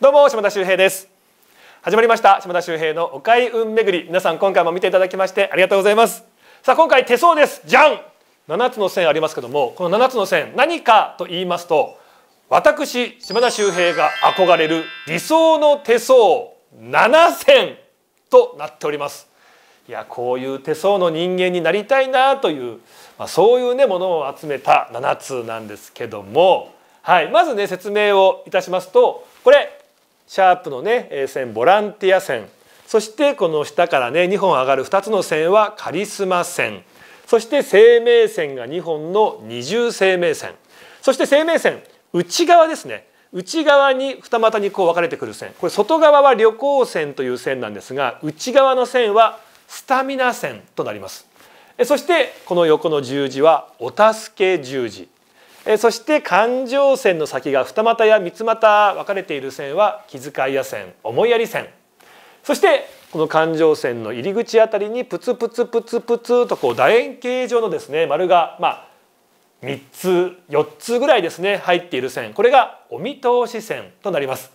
どうも島田秀平です始まりました島田秀平のお買い運巡り皆さん今回も見ていただきましてありがとうございますさあ今回手相ですじゃん7つの線ありますけどもこの7つの線何かと言いますと私島田秀平が憧れる理想の手相7線となっておりますいやこういう手相の人間になりたいなという、まあ、そういうねものを集めた7つなんですけども、はい、まずね説明をいたしますとこれシャープのね線ボランティア線そしてこの下からね2本上がる2つの線はカリスマ線そして生命線が2本の二重生命線そして生命線内側ですね内側に二股にこう分かれてくる線これ外側は旅行線という線なんですが内側の線はスタミナ線となりますそしてこの横の十字はお助け十字えそして環状線の先が二股や三股分かれている線は気遣いや線思いやり線そしてこの環状線の入り口あたりにプツプツプツプツとこう楕円形状のですね丸がまあ3つ4つぐらいですね入っている線これがお見通し線となります。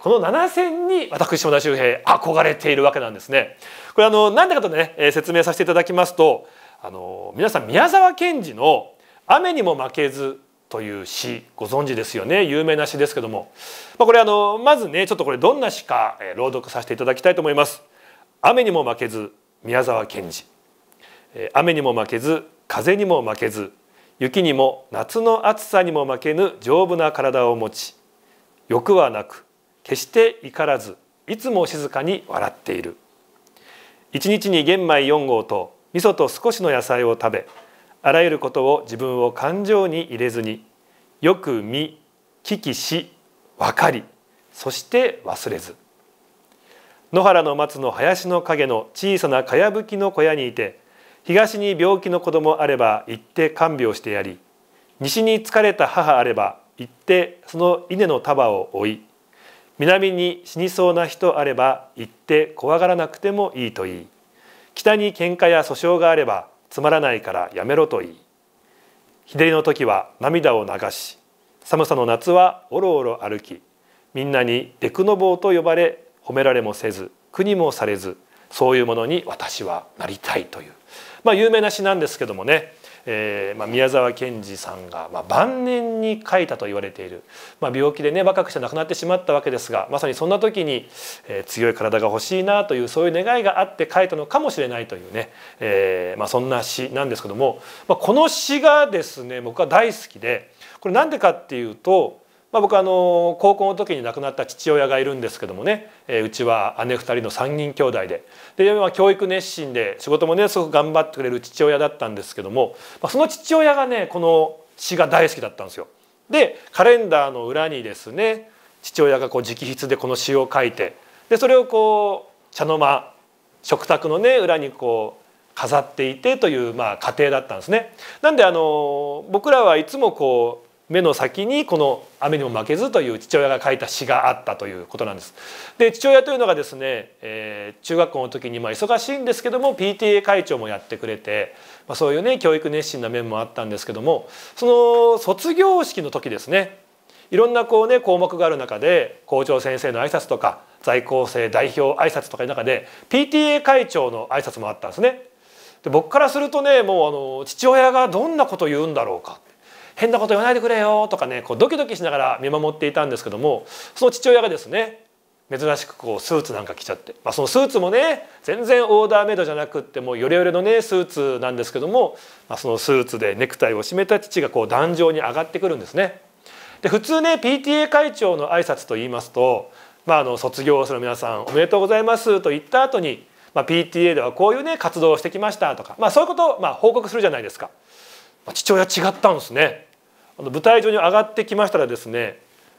この7線に私島田周平憧れているわけなんですね。これあの何でかとね説明させていただきますとあの皆さん宮沢賢治の「雨にも負けずという詩ご存知ですよね有名な詩ですけども、まあ、これあのまずねちょっとこれどんな詩か朗読させていただきたいと思います。雨にも負けず宮沢賢治雨にも負けず風にも負けず雪にも夏の暑さにも負けぬ丈夫な体を持ち欲はなく決して怒らずいつも静かに笑っている一日に玄米4合と味噌と少しの野菜を食べあらゆることを自分を感情に入れずによく見聞きし分かりそして忘れず野原の松の林の陰の小さなかやぶきの小屋にいて東に病気の子供あれば行って看病してやり西に疲れた母あれば行ってその稲の束を追い南に死にそうな人あれば行って怖がらなくてもいいといい北に喧嘩や訴訟があればつまらないからやめろと言い日照りの時は涙を流し寒さの夏はおろおろ歩きみんなにデクノボーと呼ばれ褒められもせず苦にもされずそういうものに私はなりたいという、まあ、有名な詩なんですけどもねえーまあ、宮沢賢治さんが、まあ、晩年に書いたと言われている、まあ、病気でね若くして亡くなってしまったわけですがまさにそんな時に、えー、強い体が欲しいなというそういう願いがあって書いたのかもしれないというね、えーまあ、そんな詩なんですけども、まあ、この詩がですね僕は大好きでこれなんでかっていうとまあ、僕あの高校の時に亡くなった父親がいるんですけどもね、えうちは姉2人の3人兄弟でで、今は教育熱心で仕事もねすごく頑張ってくれる父親だったんですけども、まあ、その父親がねこの詩が大好きだったんですよ。でカレンダーの裏にですね父親がこう直筆でこの詩を書いてでそれをこう茶の間食卓のね裏にこう飾っていてというまあ家庭だったんですね。なんであの僕らはいつもこう目の先にこの「雨にも負けず」という父親が書いた詩があったということなんです。で父親というのがですね、えー、中学校の時にまあ忙しいんですけども PTA 会長もやってくれて、まあ、そういうね教育熱心な面もあったんですけどもその卒業式の時ですねいろんなこうね項目がある中で校長先生の挨拶とか在校生代表挨拶とかいう中で PTA 会長の挨拶もあったんですね。で僕からするとねもうあの父親がどんなこと言うんだろうか変なこと言わないでくれよとかねこうドキドキしながら見守っていたんですけどもその父親がですね珍しくこうスーツなんか着ちゃって、まあ、そのスーツもね全然オーダーメイドじゃなくってもうヨレヨレのねスーツなんですけども、まあ、そのスーツでネクタイを締めた父がこう壇上に上がってくるんですね。で普通ね PTA 会長の挨拶と言いますと、まあ、あの卒業する皆さんおめでとうございますと言った後に、まあ、PTA ではこういうね活動をしてきましたとか、まあ、そういうことをまあ報告するじゃないですか。まあ、父親違ったんですね。舞台上に上がってきましたらですね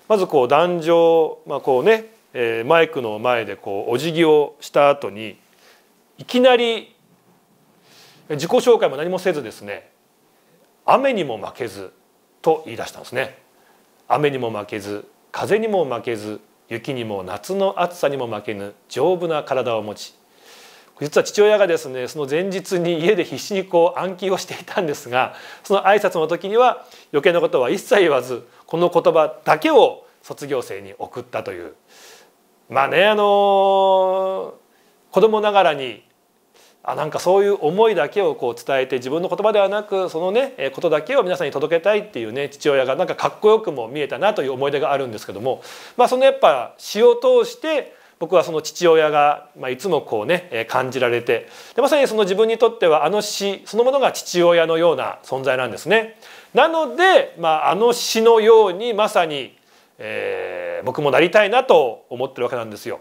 まずこう壇上、まあ、こうね、えー、マイクの前でこうお辞儀をした後にいきなり自己紹介も何もせずですね「雨にも負けず」と言い出したんですね。雨にも負けず風にも負けず雪にも夏の暑さにも負けぬ丈夫な体を持ち実は父親がですねその前日に家で必死にこう暗記をしていたんですがその挨拶の時には余計なことは一切言わずこの言葉だけを卒業生に送ったというまあねあのー、子供ながらにあなんかそういう思いだけをこう伝えて自分の言葉ではなくそのねことだけを皆さんに届けたいっていうね父親がなんかかっこよくも見えたなという思い出があるんですけども、まあ、そのやっぱ詩を通して僕はその父親が、まあ、いつもこうねえ感じられてでまさにその自分にとってはあの詩そのものが父親のような存在なんですね。なので、まあ、あの詩のようにまさに、えー、僕もなりたいなと思ってるわけなんですよ。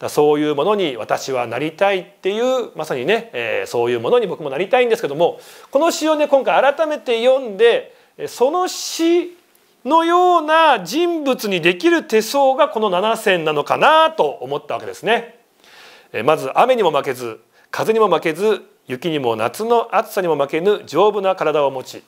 だそういうものに私はなりたいっていうまさにね、えー、そういうものに僕もなりたいんですけどもこの詩をね今回改めて読んでその詩のような人物にできる手相がこの七線なのかなと思ったわけですね。まず雨にも負けず風にも負けず雪にも夏の暑さにも負けぬ丈夫な体を持ち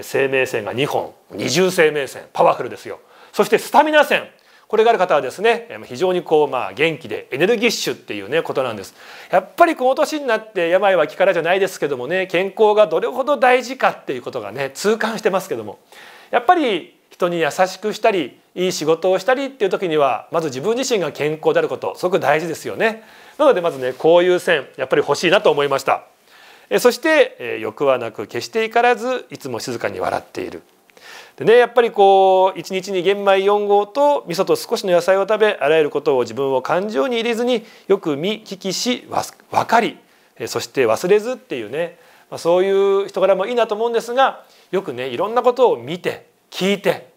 生命線が2本二重生命線パワフルですよそしてスタミナ線これがある方はですね非常にこうまあ元気でエネルギッシュっていうねことなんですやっぱりこの年になって病は気からじゃないですけどもね健康がどれほど大事かっていうことがね痛感してますけどもやっぱり人に優しくしたりいい仕事をしたりっていう時にはまず自分自身が健康であることすごく大事ですよねなのでまずねこういう線やっぱり欲しいなと思いましたそして欲はなく決して怒らずいつも静かに笑っているでねやっぱりこう一日に玄米4合と味噌と少しの野菜を食べあらゆることを自分を感情に入れずによく見聞きし分かりそして忘れずっていうねそういう人柄もいいなと思うんですがよくねいろんなことを見て聞いて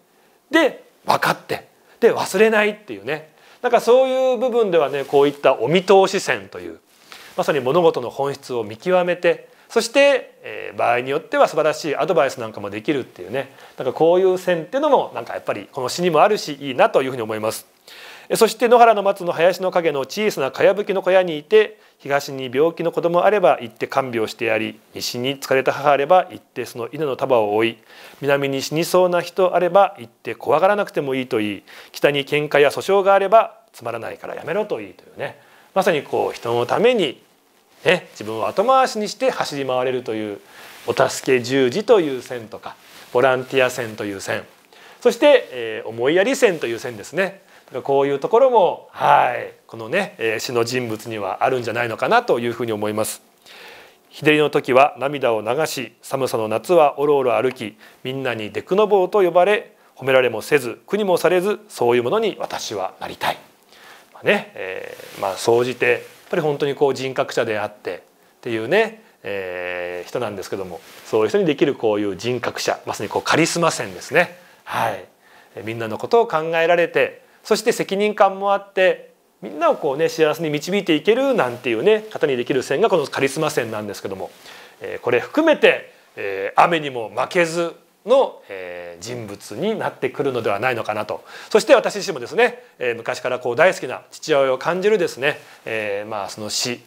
で分かってで忘れないっていうねなんかそういう部分ではねこういったお見通し線というまさに物事の本質を見極めてそして、えー、場合によっては素晴らしいアドバイスなんかもできるっていうねなんかこういう線っていうのもなんかやっぱりこの詩にもあるしいいなというふうに思います。そして野原の松の林の陰の小さなかやぶきの小屋にいて東に病気の子供あれば行って看病してやり西に疲れた母あれば行ってその稲の束を追い南に死にそうな人あれば行って怖がらなくてもいいといい北に喧嘩や訴訟があればつまらないからやめろといいというねまさにこう人のために、ね、自分を後回しにして走り回れるというお助け十字という線とかボランティア線という線そして、えー、思いやり線という線ですねこういうところもはいこのね、えー、詩の人物にはあるんじゃないのかなというふうに思います。日照りの時は涙を流し寒さの夏はおろおろ歩きみんなにデクノボーと呼ばれ褒められもせず苦にもされずそういうものに私はなりたい。まあ、ねえー、まあ総じてやっぱり本当にこう人格者であってっていうねえー、人なんですけどもそういう人にできるこういう人格者まさにこうカリスマ線ですね、はい、みんなのことを考えられてそして責任感もあってみんなをこうね幸せに導いていけるなんていうね方にできる線がこのカリスマ線なんですけども、えー、これ含めて、えー、雨にも負けずの、えー、人物になってくるのではないのかなとそして私自身もですね、えー、昔からこう大好きな父親を感じるですね、えー、まあその死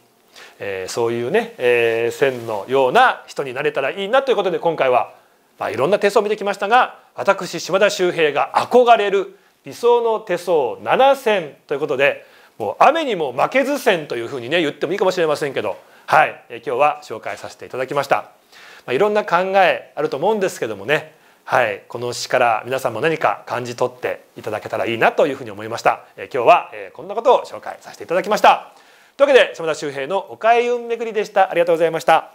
えー、そういうね、えー、線のような人になれたらいいなということで今回は、まあ、いろんな点数を見てきましたが私島田秀平が憧れる理想の手相7選ということでもう雨にも負けず戦というふうにね言ってもいいかもしれませんけど、はい、え今日は紹介させていただきました、まあ、いろんな考えあると思うんですけどもね、はい、この詩から皆さんも何か感じ取っていただけたらいいなというふうに思いました、え今日は、えこんなことを紹介させていただきましたというわけで島田秀平の「おかえり運めぐり」でしたありがとうございました